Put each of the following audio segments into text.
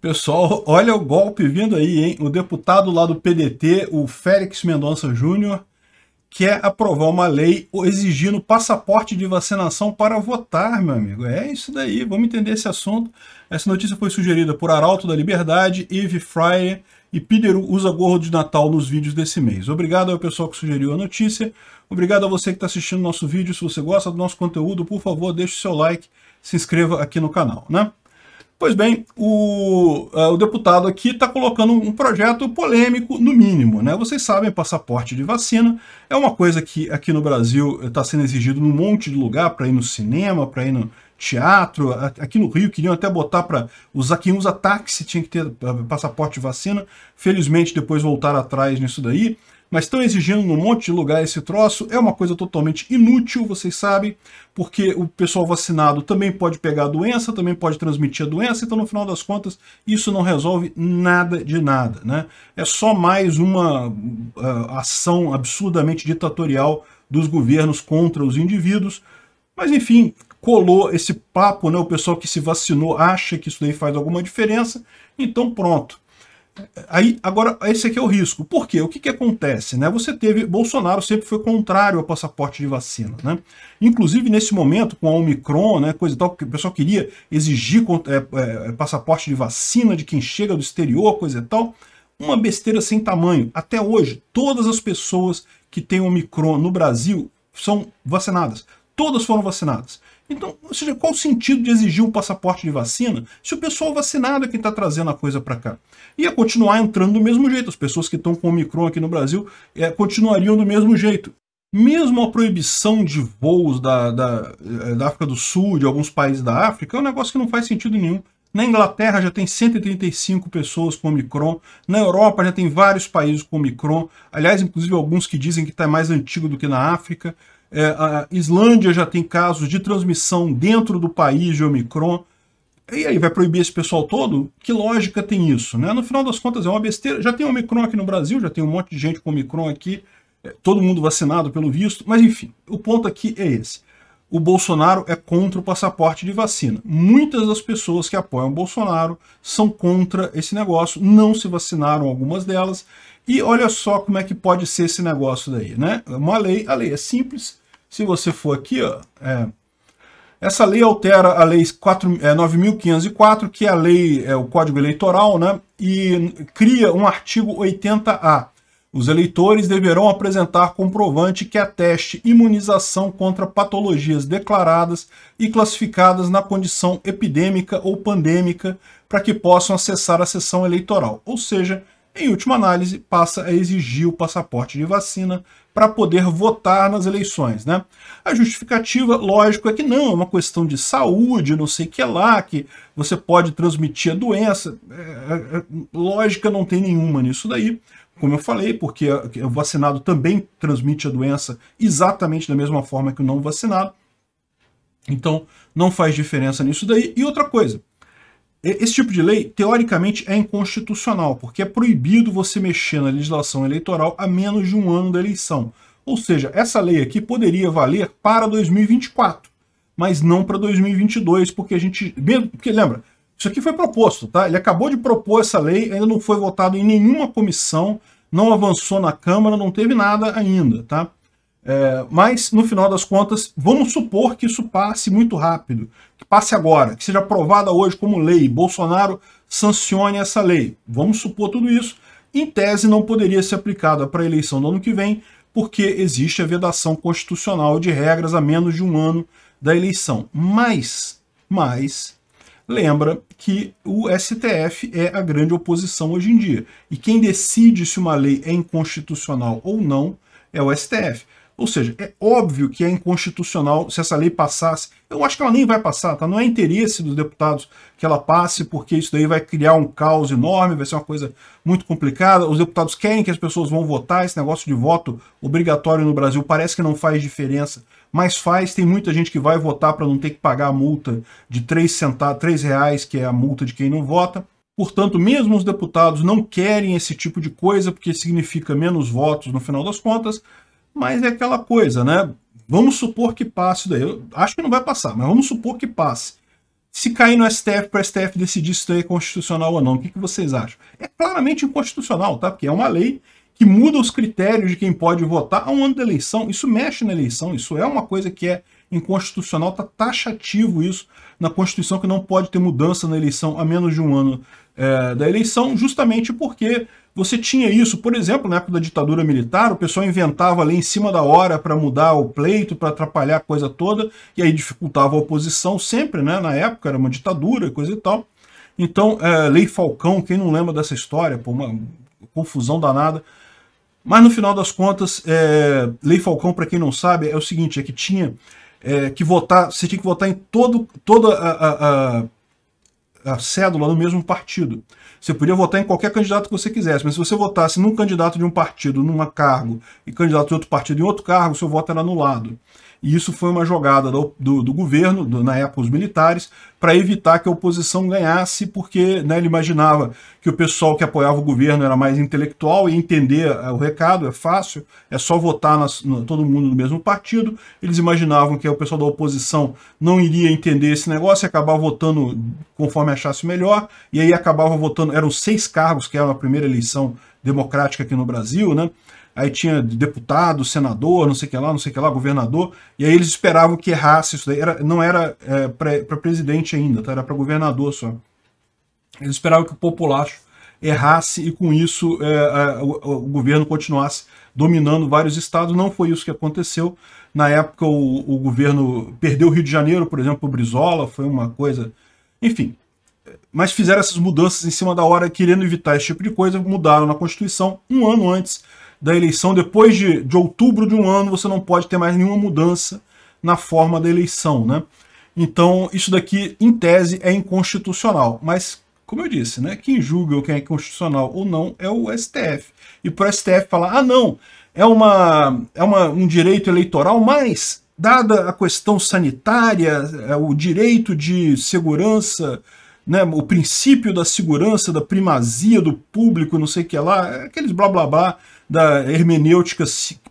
Pessoal, olha o golpe vindo aí, hein? O deputado lá do PDT, o Félix Mendonça Júnior, quer aprovar uma lei exigindo passaporte de vacinação para votar, meu amigo. É isso daí, vamos entender esse assunto. Essa notícia foi sugerida por Arauto da Liberdade, Eve Fryer e Pideru usa gorro de Natal nos vídeos desse mês. Obrigado ao pessoal que sugeriu a notícia. Obrigado a você que está assistindo nosso vídeo. Se você gosta do nosso conteúdo, por favor, deixe o seu like, se inscreva aqui no canal, né? Pois bem, o, uh, o deputado aqui está colocando um projeto polêmico, no mínimo. Né? Vocês sabem, passaporte de vacina é uma coisa que aqui no Brasil está eh, sendo exigido num monte de lugar para ir no cinema, para ir no teatro. Aqui no Rio queriam até botar para usar quem usa táxi tinha que ter eh, passaporte de vacina. Felizmente depois voltaram atrás nisso daí mas estão exigindo num monte de lugar esse troço. É uma coisa totalmente inútil, vocês sabem, porque o pessoal vacinado também pode pegar a doença, também pode transmitir a doença, então no final das contas isso não resolve nada de nada. Né? É só mais uma uh, ação absurdamente ditatorial dos governos contra os indivíduos, mas enfim, colou esse papo, né? o pessoal que se vacinou acha que isso daí faz alguma diferença, então pronto. Aí, agora, esse aqui é o risco. Por quê? O que, que acontece? Né? Você teve. Bolsonaro sempre foi contrário ao passaporte de vacina. Né? Inclusive, nesse momento, com a Omicron, né, coisa e tal, que o pessoal queria exigir é, é, passaporte de vacina de quem chega do exterior, coisa e tal. Uma besteira sem tamanho. Até hoje, todas as pessoas que têm Omicron no Brasil são vacinadas. Todas foram vacinadas. Então, ou seja, qual o sentido de exigir um passaporte de vacina se o pessoal vacinado é quem está trazendo a coisa para cá? Ia continuar entrando do mesmo jeito. As pessoas que estão com o Omicron aqui no Brasil é, continuariam do mesmo jeito. Mesmo a proibição de voos da, da, é, da África do Sul, de alguns países da África, é um negócio que não faz sentido nenhum. Na Inglaterra já tem 135 pessoas com Omicron. Na Europa já tem vários países com Omicron. Aliás, inclusive alguns que dizem que está mais antigo do que na África. É, a Islândia já tem casos de transmissão dentro do país de Omicron. E aí, vai proibir esse pessoal todo? Que lógica tem isso, né? No final das contas, é uma besteira. Já tem Omicron aqui no Brasil, já tem um monte de gente com Omicron aqui, é, todo mundo vacinado pelo visto, mas enfim, o ponto aqui é esse. O Bolsonaro é contra o passaporte de vacina. Muitas das pessoas que apoiam o Bolsonaro são contra esse negócio, não se vacinaram algumas delas, e olha só como é que pode ser esse negócio daí, né? É uma lei, a lei é simples, se você for aqui, ó, é, essa lei altera a lei é, 9.504, que é a lei, é o Código Eleitoral, né, e cria um artigo 80A. Os eleitores deverão apresentar comprovante que ateste imunização contra patologias declaradas e classificadas na condição epidêmica ou pandêmica para que possam acessar a sessão eleitoral. Ou seja, em última análise, passa a exigir o passaporte de vacina para poder votar nas eleições. Né? A justificativa, lógico, é que não, é uma questão de saúde, não sei o que lá, que você pode transmitir a doença. É, é, é lógica não tem nenhuma nisso daí, como eu falei, porque o vacinado também transmite a doença exatamente da mesma forma que o não vacinado. Então, não faz diferença nisso daí. E outra coisa, é, esse tipo de lei, teoricamente, é inconstitucional, porque é proibido você mexer na legislação eleitoral a menos de um ano da eleição. Ou seja, essa lei aqui poderia valer para 2024, mas não para 2022, porque a gente. Porque lembra, isso aqui foi proposto, tá? Ele acabou de propor essa lei, ainda não foi votado em nenhuma comissão, não avançou na Câmara, não teve nada ainda, tá? É, mas, no final das contas, vamos supor que isso passe muito rápido, que passe agora, que seja aprovada hoje como lei, Bolsonaro sancione essa lei. Vamos supor tudo isso. Em tese, não poderia ser aplicada para a eleição do ano que vem, porque existe a vedação constitucional de regras a menos de um ano da eleição. Mas, mas, lembra que o STF é a grande oposição hoje em dia. E quem decide se uma lei é inconstitucional ou não é o STF. Ou seja, é óbvio que é inconstitucional se essa lei passasse. Eu acho que ela nem vai passar, tá? Não é interesse dos deputados que ela passe, porque isso daí vai criar um caos enorme, vai ser uma coisa muito complicada. Os deputados querem que as pessoas vão votar, esse negócio de voto obrigatório no Brasil parece que não faz diferença, mas faz. Tem muita gente que vai votar para não ter que pagar a multa de 3 centavos, 3 reais, que é a multa de quem não vota. Portanto, mesmo os deputados não querem esse tipo de coisa, porque significa menos votos no final das contas, mas é aquela coisa, né? Vamos supor que passe daí. Eu acho que não vai passar, mas vamos supor que passe. Se cair no STF para o STF decidir se isso é constitucional ou não, o que, que vocês acham? É claramente inconstitucional, tá? Porque é uma lei que muda os critérios de quem pode votar a um ano da eleição. Isso mexe na eleição, isso é uma coisa que é inconstitucional, está taxativo isso na Constituição, que não pode ter mudança na eleição a menos de um ano é, da eleição, justamente porque você tinha isso, por exemplo, na época da ditadura militar, o pessoal inventava ali em cima da hora para mudar o pleito, para atrapalhar a coisa toda, e aí dificultava a oposição sempre, né? Na época era uma ditadura, coisa e tal. Então, é, Lei Falcão, quem não lembra dessa história, pô, uma confusão danada. Mas no final das contas, é, Lei Falcão, para quem não sabe, é o seguinte, é que tinha é, que votar, você tinha que votar em todo, toda a, a, a a cédula no mesmo partido. Você podia votar em qualquer candidato que você quisesse, mas se você votasse num candidato de um partido num cargo e candidato de outro partido em outro cargo, seu voto era anulado. E isso foi uma jogada do, do, do governo, do, na época os militares, para evitar que a oposição ganhasse, porque né, ele imaginava que o pessoal que apoiava o governo era mais intelectual e entender é, o recado é fácil, é só votar nas, no, todo mundo no mesmo partido. Eles imaginavam que o pessoal da oposição não iria entender esse negócio e acabar votando conforme achasse melhor, e aí acabava votando, eram seis cargos, que era a primeira eleição democrática aqui no Brasil, né? aí tinha deputado, senador, não sei o que lá, não sei o que lá, governador, e aí eles esperavam que errasse isso daí. Era, não era é, para presidente ainda, tá? era para governador só. Eles esperavam que o populacho errasse e com isso é, a, o, o, governo continuasse dominando vários estados. Não foi isso que aconteceu. Na época o, o governo perdeu o Rio de Janeiro, por exemplo, o Brizola, foi uma coisa... Enfim, mas fizeram essas mudanças em cima da hora, querendo evitar esse tipo de coisa, mudaram na Constituição um ano antes da eleição, depois de, de outubro de um ano, você não pode ter mais nenhuma mudança na forma da eleição. Né? Então, isso daqui, em tese, é inconstitucional. Mas, como eu disse, né, quem julga o que é inconstitucional ou não é o STF. E para o STF falar, ah, não, é, uma, é uma, um direito eleitoral, mas, dada a questão sanitária, é, o direito de segurança, né, o princípio da segurança, da primazia do público, não sei o que lá, aqueles blá blá blá da hermenêutica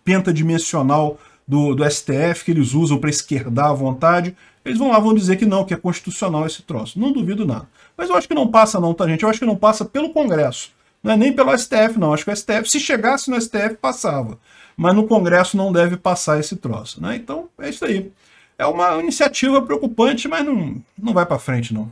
pentadimensional do, do STF que eles usam para esquerdar à vontade. Eles vão lá, vão dizer que não, que é constitucional esse troço. Não duvido nada. Mas eu acho que não passa não, tá, gente? Eu acho que não passa pelo Congresso. Não é nem pelo STF, não. Acho que o STF, se chegasse no STF, passava. Mas no Congresso não deve passar esse troço, né? Então, é isso aí. É uma iniciativa preocupante, mas não, não vai para frente, não.